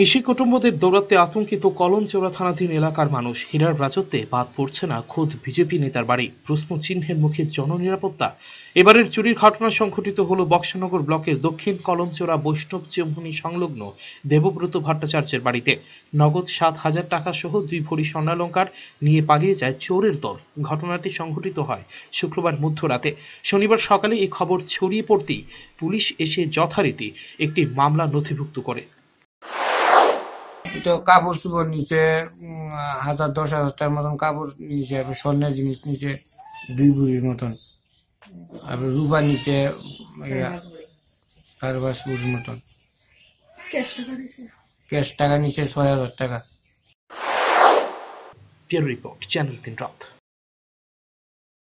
নিশি কুটুম্বদের দৌরাত্মে আতঙ্কিত কলমচৌড়া থানাধীন এলাকার মানুষ হীরার রাজত্বে বাদ পড়ছে না খোদ বিজেপি নেতার বাড়ি প্রশ্ন চিহ্নের মুখে জননিরাপত্তা এবারের চুরির ঘটনা সংঘটিত হল বক্সনগর ব্লকের দক্ষিণ কলমচৌড়া বৈষ্ণব চেমহনি সংলগ্ন দেবব্রত ভট্টাচার্যের বাড়িতে নগদ সাত হাজার টাকা সহ দুই ভরি স্বর্ণালঙ্কার নিয়ে পালিয়ে যায় চোরের দল ঘটনাটি সংঘটিত হয় শুক্রবার মধ্যরাতে শনিবার সকালে এই খবর ছড়িয়ে পড়তেই পুলিশ এসে যথারীতি একটি মামলা নথিভুক্ত করে এটা কাপড় চুপড় নিচে হাজার দশ হাজার টাকার মতন কাপড় নিচে স্বর্ণের জিনিস নিচে দুই বুড়ির মতন আর রুবা নিচে চার বুড়ির মতন ক্যাশ টাকা নিচে ছয় হাজার টাকা রিপোর্ট চ্যানেল তিন রাত